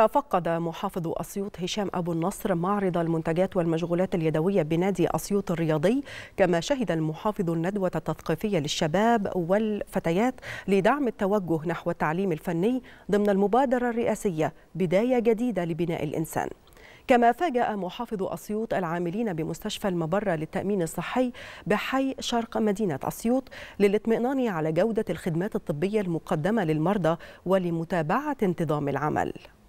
تفقد محافظ أسيوط هشام أبو النصر معرض المنتجات والمشغولات اليدوية بنادي أسيوط الرياضي كما شهد المحافظ الندوة التثقيفية للشباب والفتيات لدعم التوجه نحو التعليم الفني ضمن المبادرة الرئاسية بداية جديدة لبناء الإنسان كما فاجأ محافظ أسيوط العاملين بمستشفى المبرة للتأمين الصحي بحي شرق مدينة أسيوط للاطمئنان على جودة الخدمات الطبية المقدمة للمرضى ولمتابعة انتظام العمل